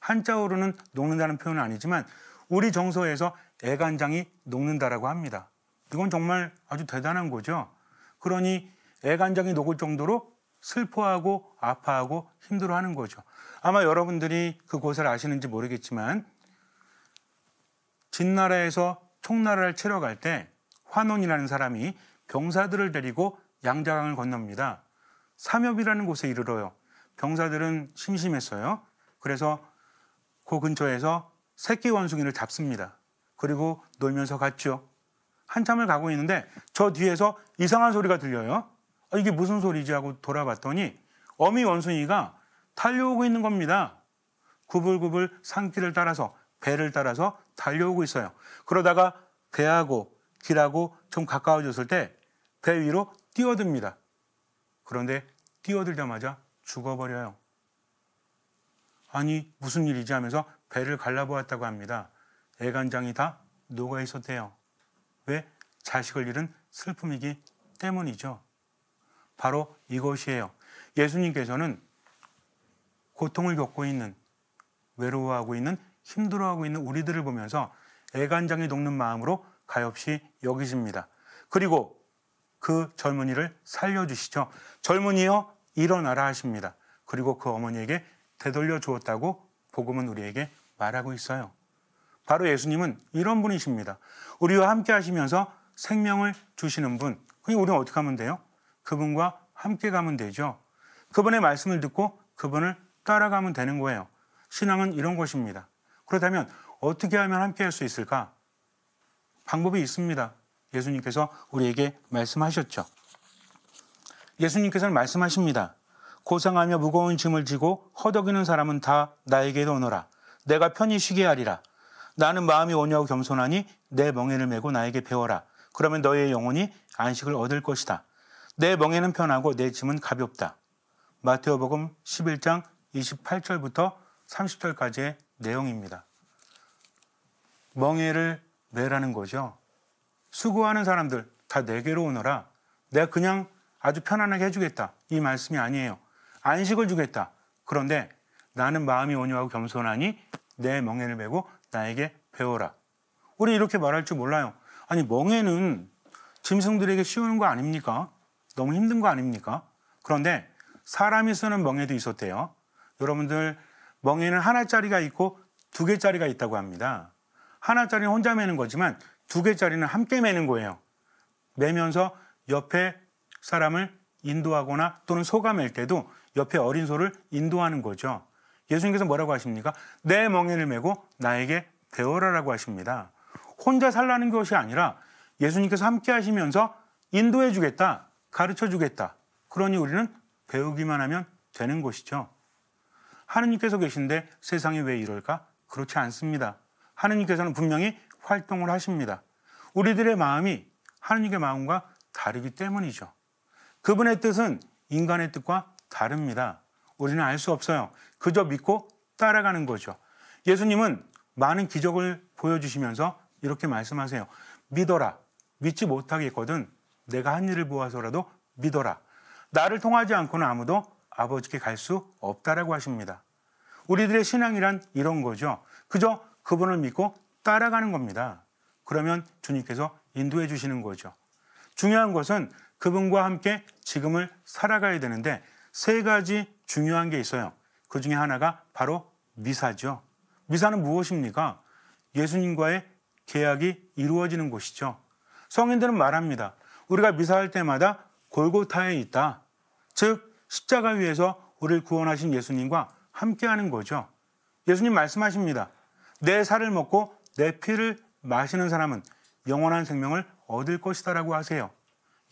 한자어로는 녹는다는 표현은 아니지만 우리 정서에서 애간장이 녹는다라고 합니다. 이건 정말 아주 대단한 거죠. 그러니 애간장이 녹을 정도로 슬퍼하고 아파하고 힘들어하는 거죠. 아마 여러분들이 그 곳을 아시는지 모르겠지만 진나라에서 총나라를 치러 갈때 환원이라는 사람이 병사들을 데리고 양자강을 건넙니다. 삼엽이라는 곳에 이르러요. 병사들은 심심했어요. 그래서 그 근처에서 새끼 원숭이를 잡습니다. 그리고 놀면서 갔죠. 한참을 가고 있는데 저 뒤에서 이상한 소리가 들려요. 아, 이게 무슨 소리지 하고 돌아봤더니 어미 원숭이가 달려오고 있는 겁니다. 구불구불 산길을 따라서 배를 따라서 달려오고 있어요. 그러다가 배하고 길하고 좀 가까워졌을 때배 그 위로 뛰어듭니다. 그런데 뛰어들자마자 죽어버려요. 아니 무슨 일이지 하면서 배를 갈라보았다고 합니다. 애간장이 다 녹아 있었대요. 왜? 자식을 잃은 슬픔이기 때문이죠. 바로 이것이에요. 예수님께서는 고통을 겪고 있는, 외로워하고 있는, 힘들어하고 있는 우리들을 보면서 애간장이 녹는 마음으로 가엾이 여기십니다. 그리고 그 젊은이를 살려주시죠. 젊은이여 일어나라 하십니다. 그리고 그 어머니에게 되돌려 주었다고 복음은 우리에게 말하고 있어요. 바로 예수님은 이런 분이십니다. 우리와 함께 하시면서 생명을 주시는 분. 그럼 우리는 어떻게 하면 돼요? 그분과 함께 가면 되죠. 그분의 말씀을 듣고 그분을 따라가면 되는 거예요. 신앙은 이런 것입니다. 그렇다면 어떻게 하면 함께 할 수 있을까? 방법이 있습니다. 예수님께서 우리에게 말씀하셨죠. 예수님께서는 말씀하십니다. 고상하며 무거운 짐을 지고 허덕이는 사람은 다 나에게로 오너라. 내가 편히 쉬게 하리라. 나는 마음이 온유하고 겸손하니 내 멍에를 메고 나에게 배워라. 그러면 너의 영혼이 안식을 얻을 것이다. 내 멍에는 편하고 내 짐은 가볍다. 마태오복음 11장 28절부터 30절까지의 내용입니다. 멍에를 매라는 거죠. 수고하는 사람들 다 내게로 오너라. 내가 그냥 아주 편안하게 해주겠다. 이 말씀이 아니에요. 안식을 주겠다. 그런데 나는 마음이 온유하고 겸손하니 내 멍에를 메고 나에게 배워라. 우리 이렇게 말할 줄 몰라요. 아니 멍에는 짐승들에게 씌우는 거 아닙니까? 너무 힘든 거 아닙니까? 그런데 사람이 쓰는 멍에도 있었대요. 여러분들 멍에는 하나짜리가 있고 두 개짜리가 있다고 합니다. 하나짜리는 혼자 메는 거지만 두 개짜리는 함께 매는 거예요. 매면서 옆에 사람을 인도하거나 또는 소가 맬 때도 옆에 어린 소를 인도하는 거죠. 예수님께서 뭐라고 하십니까? 내 멍에를 메고 나에게 배어라라고 하십니다. 혼자 살라는 것이 아니라 예수님께서 함께 하시면서 인도해 주겠다, 가르쳐 주겠다. 그러니 우리는 배우기만 하면 되는 것이죠. 하느님께서 계신데 세상이 왜 이럴까? 그렇지 않습니다. 하느님께서는 분명히 활동을 하십니다. 우리들의 마음이 하느님의 마음과 다르기 때문이죠. 그분의 뜻은 인간의 뜻과 다릅니다. 우리는 알 수 없어요. 그저 믿고 따라가는 거죠. 예수님은 많은 기적을 보여주시면서 이렇게 말씀하세요. 믿어라. 믿지 못하겠거든. 내가 한 일을 보아서라도 믿어라. 나를 통하지 않고는 아무도 아버지께 갈 수 없다라고 하십니다. 우리들의 신앙이란 이런 거죠. 그저 그분을 믿고 따라가는 겁니다. 그러면 주님께서 인도해 주시는 거죠. 중요한 것은 그분과 함께 지금을 살아가야 되는데 세 가지 중요한 게 있어요. 그 중에 하나가 바로 미사죠. 미사는 무엇입니까? 예수님과의 계약이 이루어지는 곳이죠. 성인들은 말합니다. 우리가 미사할 때마다 골고타에 있다. 즉, 십자가 위에서 우리를 구원하신 예수님과 함께하는 거죠. 예수님 말씀하십니다. 내 살을 먹고 내 피를 마시는 사람은 영원한 생명을 얻을 것이다라고 하세요.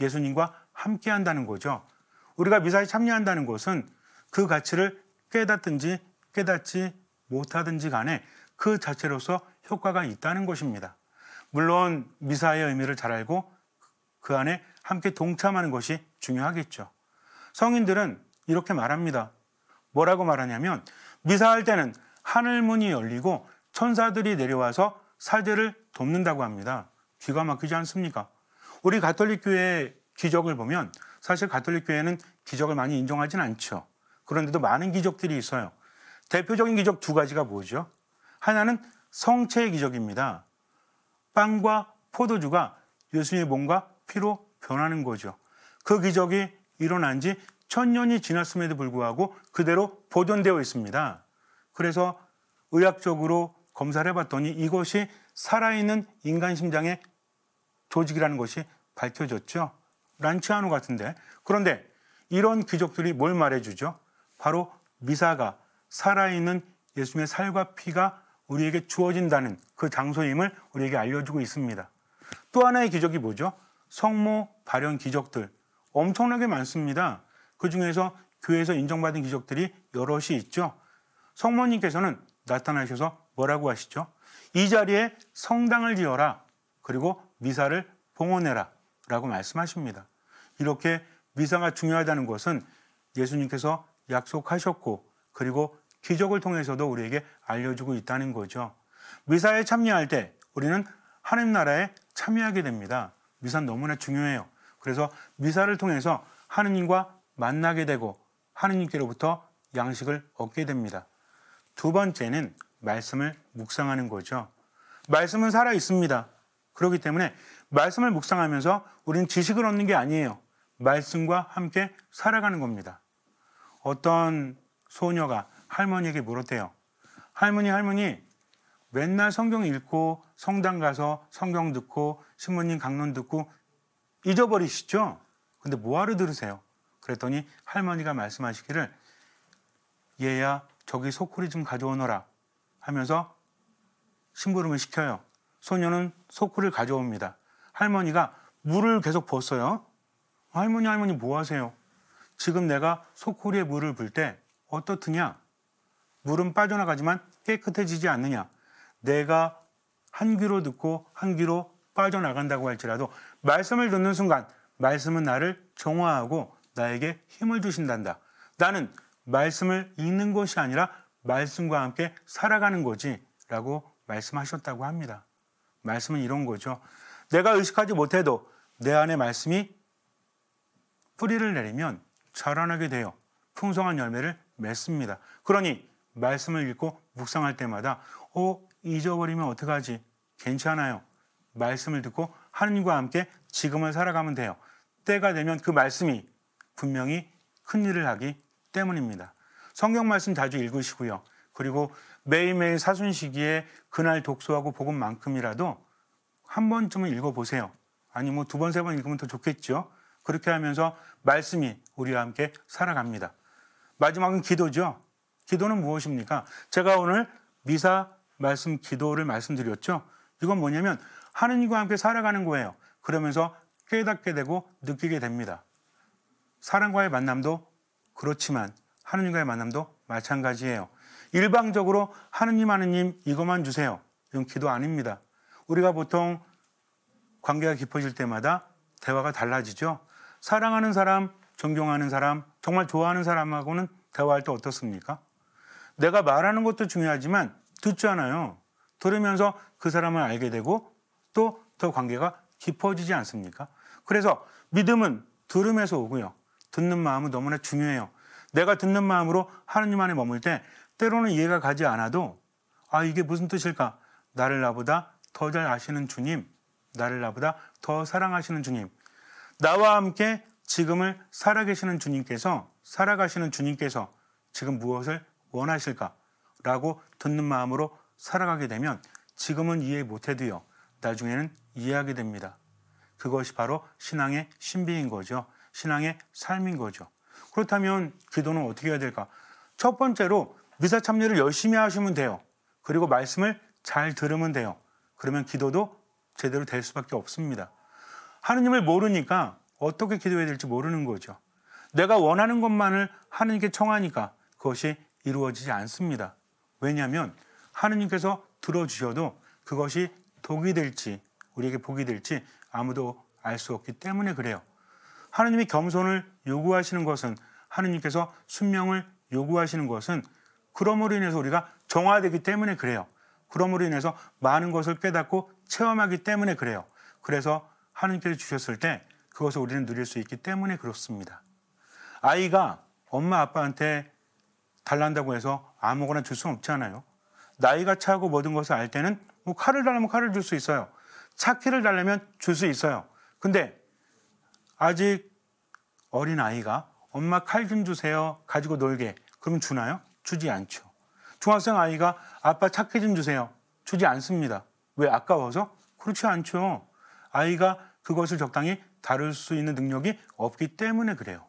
예수님과 함께 한다는 거죠. 우리가 미사에 참여한다는 것은 그 가치를 깨닫든지 깨닫지 못하든지 간에 그 자체로서 효과가 있다는 것입니다. 물론 미사의 의미를 잘 알고 그 안에 함께 동참하는 것이 중요하겠죠. 성인들은 이렇게 말합니다. 뭐라고 말하냐면 미사할 때는 하늘 문이 열리고 천사들이 내려와서 사제를 돕는다고 합니다. 기가 막히지 않습니까? 우리 가톨릭 교회의 기적을 보면 사실 가톨릭 교회는 기적을 많이 인정하진 않죠. 그런데도 많은 기적들이 있어요. 대표적인 기적 두 가지가 뭐죠? 하나는 성체의 기적입니다. 빵과 포도주가 예수님의 몸과 피로 변하는 거죠. 그 기적이 일어난 지 천년이 지났음에도 불구하고 그대로 보존되어 있습니다. 그래서 의학적으로 검사를 해봤더니 이것이 살아있는 인간 심장의 조직이라는 것이 밝혀졌죠. 란치아노 같은데. 그런데 이런 귀족들이 뭘 말해주죠? 바로 미사가 살아있는 예수님의 살과 피가 우리에게 주어진다는 그 장소임을 우리에게 알려주고 있습니다. 또 하나의 기적이 뭐죠? 성모 발현 기적들. 엄청나게 많습니다. 그 중에서 교회에서 인정받은 기적들이 여럿이 있죠. 성모님께서는 나타나셔서 뭐라고 하시죠? 이 자리에 성당을 지어라. 그리고 미사를 봉헌해라. 라고 말씀하십니다. 이렇게 미사가 중요하다는 것은 예수님께서 약속하셨고 그리고 기적을 통해서도 우리에게 알려주고 있다는 거죠. 미사에 참여할 때 우리는 하나님 나라에 참여하게 됩니다. 미사는 너무나 중요해요. 그래서 미사를 통해서 하느님과 만나게 되고 하느님께로부터 양식을 얻게 됩니다. 두 번째는 말씀을 묵상하는 거죠. 말씀은 살아 있습니다. 그렇기 때문에 말씀을 묵상하면서 우리는 지식을 얻는 게 아니에요. 말씀과 함께 살아가는 겁니다. 어떤 소녀가 할머니에게 물었대요. 할머니, 할머니, 맨날 성경 읽고 성당 가서 성경 듣고 신부님 강론 듣고 잊어버리시죠? 근데 뭐하러 들으세요? 그랬더니 할머니가 말씀하시기를 얘야 저기 소쿠리 좀 가져오너라 하면서 심부름을 시켜요. 소녀는 소쿠를 가져옵니다. 할머니가 물을 계속 벗어요. 할머니 할머니 뭐 하세요? 지금 내가 소쿠리에 물을 불 때 어떻느냐? 물은 빠져나가지만 깨끗해지지 않느냐? 내가 한 귀로 듣고 한 귀로 빠져나간다고 할지라도 말씀을 듣는 순간 말씀은 나를 정화하고 나에게 힘을 주신단다. 나는 말씀을 읽는 것이 아니라 말씀과 함께 살아가는 거지라고 말씀하셨다고 합니다. 말씀은 이런 거죠. 내가 의식하지 못해도 내 안에 말씀이 뿌리를 내리면 자라나게 되어 풍성한 열매를 맺습니다. 그러니 말씀을 읽고 묵상할 때마다 어 잊어버리면 어떡하지? 괜찮아요. 말씀을 듣고 하느님과 함께 지금을 살아가면 돼요. 때가 되면 그 말씀이 분명히 큰 일을 하기 때문입니다. 성경 말씀 자주 읽으시고요. 그리고 매일매일 사순 시기에 그날 독서하고 복음만큼이라도 한 번쯤은 읽어보세요. 아니 뭐 두 번, 세 번 읽으면 더 좋겠죠. 그렇게 하면서 말씀이 우리와 함께 살아갑니다. 마지막은 기도죠. 기도는 무엇입니까? 제가 오늘 미사 말씀 기도를 말씀드렸죠. 이건 뭐냐면 하느님과 함께 살아가는 거예요. 그러면서 깨닫게 되고 느끼게 됩니다. 사랑과의 만남도 그렇지만 하느님과의 만남도 마찬가지예요. 일방적으로 하느님, 하느님 이것만 주세요. 이건 기도 아닙니다. 우리가 보통 관계가 깊어질 때마다 대화가 달라지죠. 사랑하는 사람, 존경하는 사람, 정말 좋아하는 사람하고는 대화할 때 어떻습니까? 내가 말하는 것도 중요하지만 듣잖아요. 들으면서 그 사람을 알게 되고 또 더 관계가 깊어지지 않습니까? 그래서 믿음은 들음에서 오고요. 듣는 마음은 너무나 중요해요. 내가 듣는 마음으로 하느님 안에 머물 때 때로는 이해가 가지 않아도 아 이게 무슨 뜻일까? 나를 나보다 더 잘 아시는 주님, 나를 나보다 더 사랑하시는 주님, 나와 함께 지금을 살아계시는 주님께서 살아가시는 주님께서 지금 무엇을 원하실까라고 듣는 마음으로 살아가게 되면 지금은 이해 못해도요 나중에는 이해하게 됩니다. 그것이 바로 신앙의 신비인 거죠. 신앙의 삶인 거죠. 그렇다면 기도는 그 어떻게 해야 될까? 첫 번째로 미사 참여를 열심히 하시면 돼요. 그리고 말씀을 잘 들으면 돼요. 그러면 기도도 제대로 될 수밖에 없습니다. 하느님을 모르니까 어떻게 기도해야 될지 모르는 거죠. 내가 원하는 것만을 하느님께 청하니까 그것이 이루어지지 않습니다. 왜냐하면 하느님께서 들어주셔도 그것이 독이 될지 우리에게 복이 될지 아무도 알 수 없기 때문에 그래요. 하느님이 겸손을 요구하시는 것은 하느님께서 순명을 요구하시는 것은 그러므로 인해서 우리가 정화되기 때문에 그래요. 그러므로 인해서 많은 것을 깨닫고 체험하기 때문에 그래요. 그래서 하느님께서 주셨을 때 그것을 우리는 누릴 수 있기 때문에 그렇습니다. 아이가 엄마 아빠한테 달란다고 해서 아무거나 줄 수는 없잖아요. 나이가 차고 모든 것을 알 때는 뭐 칼을 달라면 칼을 줄 수 있어요. 차키를 달라면 줄 수 있어요. 근데 아직 어린 아이가 엄마 칼 좀 주세요. 가지고 놀게. 그럼 주나요? 주지 않죠. 중학생 아이가 아빠 착해 좀 주세요. 주지 않습니다. 왜 아까워서? 그렇지 않죠. 아이가 그것을 적당히 다룰 수 있는 능력이 없기 때문에 그래요.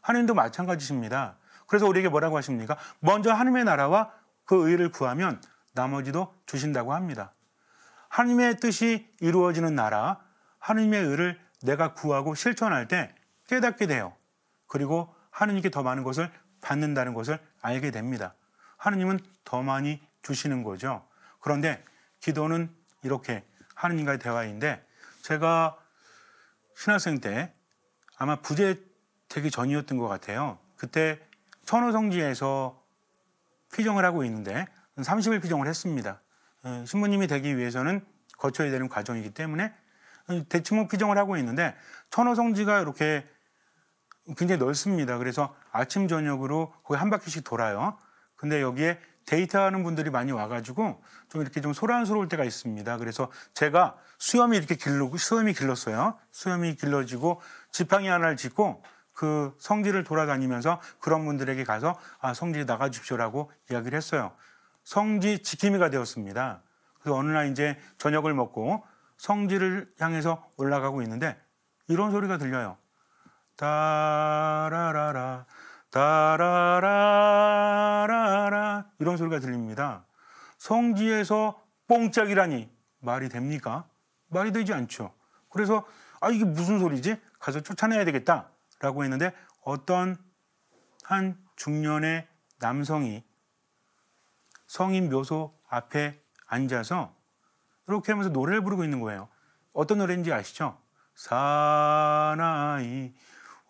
하나님도 마찬가지십니다. 그래서 우리에게 뭐라고 하십니까? 먼저 하나님의 나라와 그 의를 구하면 나머지도 주신다고 합니다. 하나님의 뜻이 이루어지는 나라, 하나님의 의를 내가 구하고 실천할 때 깨닫게 돼요. 그리고 하느님께 더 많은 것을 받는다는 것을 알게 됩니다. 하느님은 더 많이 주시는 거죠. 그런데 기도는 이렇게 하느님과의 대화인데 제가 신학생 때 아마 부재 되기 전이었던 것 같아요. 그때 천호성지에서 피정을 하고 있는데 30일 피정을 했습니다. 어, 신부님이 되기 위해서는 거쳐야 되는 과정이기 때문에 대칭목 피정을 하고 있는데 천호성지가 이렇게 굉장히 넓습니다. 그래서 아침 저녁으로 거의 한 바퀴씩 돌아요. 근데 여기에 데이트하는 분들이 많이 와가지고 좀 이렇게 좀 소란스러울 때가 있습니다. 그래서 제가 수염이 이렇게 길르고 수염이 길렀어요. 수염이 길러지고 지팡이 하나를 짚고 그 성지를 돌아다니면서 그런 분들에게 가서 아 성지 나가 십시오라고 이야기를 했어요. 성지 지킴이가 되었습니다. 그래서 어느 날 이제 저녁을 먹고 성지를 향해서 올라가고 있는데 이런 소리가 들려요. 다라라라 다라라라라 이런 소리가 들립니다. 성지에서 뽕짝이라니 말이 됩니까? 말이 되지 않죠. 그래서 아 이게 무슨 소리지? 가서 쫓아내야 되겠다라고 했는데 어떤 한 중년의 남성이 성인 묘소 앞에 앉아서 이렇게 하면서 노래를 부르고 있는 거예요. 어떤 노래인지 아시죠? 사나이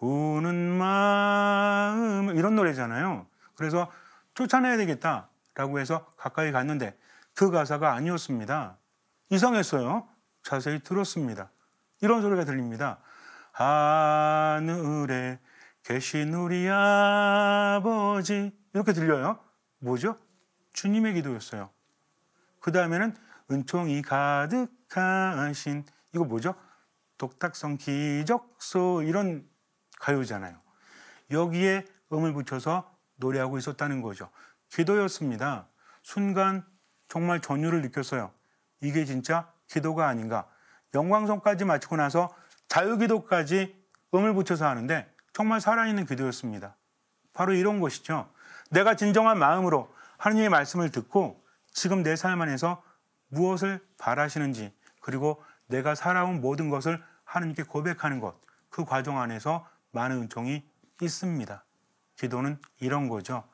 우는 마음 이런 노래잖아요. 그래서 쫓아내야 되겠다라고 해서 가까이 갔는데 그 가사가 아니었습니다. 이상했어요. 자세히 들었습니다. 이런 소리가 들립니다. 하늘에 계신 우리 아버지 이렇게 들려요. 뭐죠? 주님의 기도였어요. 그 다음에는 은총이 가득하신 이거 뭐죠? 독탁성 기적소 이런 가요잖아요. 여기에 음을 붙여서 노래하고 있었다는 거죠. 기도였습니다. 순간 정말 전율을 느꼈어요. 이게 진짜 기도가 아닌가. 영광성까지 마치고 나서 자유기도까지 음을 붙여서 하는데 정말 살아있는 기도였습니다. 바로 이런 것이죠. 내가 진정한 마음으로 하느님의 말씀을 듣고 지금 내 삶 안에서 무엇을 바라시는지 그리고 내가 살아온 모든 것을 하나님께 고백하는 것 그 과정 안에서 많은 은총이 있습니다. 기도는 이런 거죠.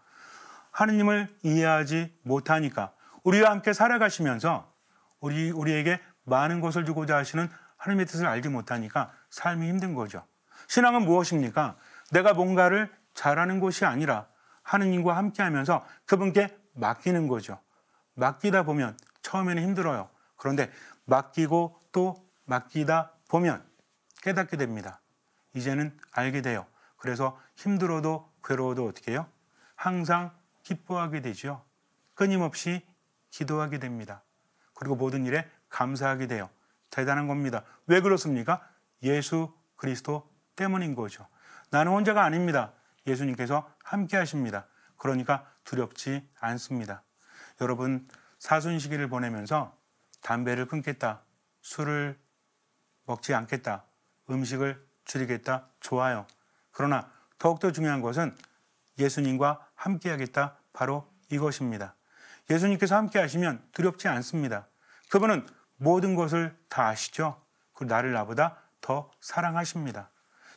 하느님을 이해하지 못하니까 우리와 함께 살아가시면서 우리 우리에게 많은 것을 주고자 하시는 하나님의 뜻을 알지 못하니까 삶이 힘든 거죠. 신앙은 무엇입니까? 내가 뭔가를 잘하는 것이 아니라 하느님과 함께하면서 그분께 맡기는 거죠. 맡기다 보면 처음에는 힘들어요. 그런데 맡기고 또 맡기다 보면 깨닫게 됩니다. 이제는 알게 돼요. 그래서 힘들어도 괴로워도 어떻게 해요? 항상 기뻐하게 되죠. 끊임없이 기도하게 됩니다. 그리고 모든 일에 감사하게 돼요. 대단한 겁니다. 왜 그렇습니까? 예수 그리스도 때문인 거죠. 나는 혼자가 아닙니다. 예수님께서 함께 하십니다. 그러니까 두렵지 않습니다. 여러분, 사순 시기를 보내면서 담배를 끊겠다, 술을 먹지 않겠다, 음식을 줄이겠다, 좋아요. 그러나 더욱더 중요한 것은 예수님과 함께하겠다, 바로 이것입니다. 예수님께서 함께 하시면 두렵지 않습니다. 그분은 모든 것을 다 아시죠? 그 나를 나보다 더 사랑하십니다.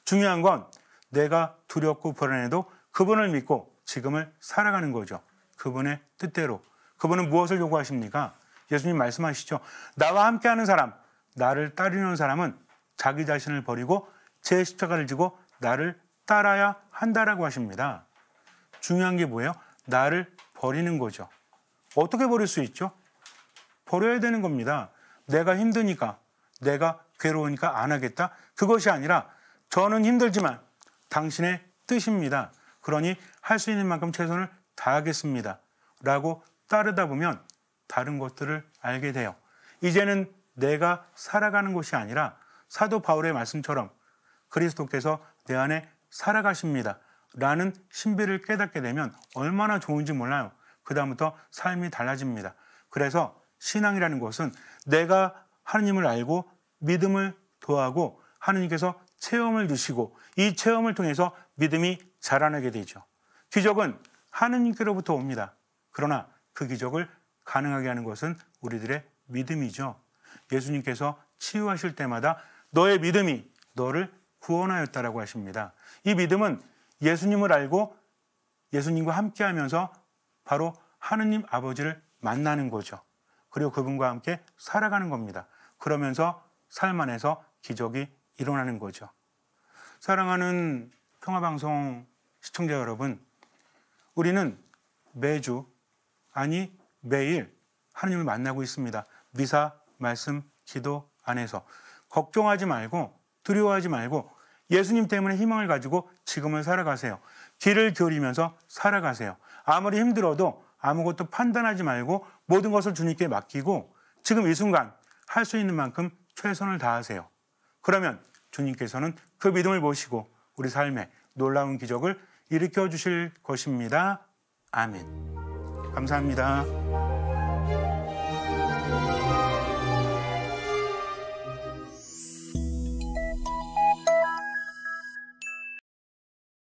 중요한 건 내가 두렵고 불안해도 그분을 믿고 지금을 살아가는 거죠. 그분의 뜻대로 그분은 무엇을 요구하십니까? 예수님 말씀하시죠. 나와 함께하는 사람, 나를 따르는 사람은 자기 자신을 버리고 제 십자가를 지고 나를 따라야 한다라고 하십니다. 중요한 게 뭐예요? 나를 버리는 거죠. 어떻게 버릴 수 있죠? 버려야 되는 겁니다. 내가 힘드니까, 내가 괴로우니까 안 하겠다. 그것이 아니라 저는 힘들지만 당신의 뜻입니다. 그러니 할 수 있는 만큼 최선을 다하겠습니다. 라고 따르다 보면 다른 것들을 알게 돼요. 이제는 내가 살아가는 것이 아니라 사도 바울의 말씀처럼 그리스도께서 내 안에 살아가십니다. 라는 신비를 깨닫게 되면 얼마나 좋은지 몰라요. 그다음부터 삶이 달라집니다. 그래서 신앙이라는 것은 내가 하느님을 알고 믿음을 더하고 하느님께서 체험을 주시고 이 체험을 통해서 믿음이 자라나게 되죠. 기적은 하느님께로부터 옵니다. 그러나 그 기적을 가능하게 하는 것은 우리들의 믿음이죠. 예수님께서 치유하실 때마다 너의 믿음이 너를 구원하였다라고 하십니다. 이 믿음은 예수님을 알고 예수님과 함께 하면서 바로 하느님 아버지를 만나는 거죠. 그리고 그분과 함께 살아가는 겁니다. 그러면서 삶 안에서 기적이 일어나는 거죠. 사랑하는 평화방송 시청자 여러분, 우리는 매주 아니 매일 하나님을 만나고 있습니다. 미사, 말씀, 기도 안에서 걱정하지 말고 두려워하지 말고 예수님 때문에 희망을 가지고 지금을 살아가세요. 길을 기울면서 살아가세요. 아무리 힘들어도 아무것도 판단하지 말고 모든 것을 주님께 맡기고 지금 이 순간 할 수 있는 만큼 최선을 다하세요. 그러면 주님께서는 그 믿음을 보시고 우리 삶에 놀라운 기적을 일으켜 주실 것입니다. 아멘. 감사합니다.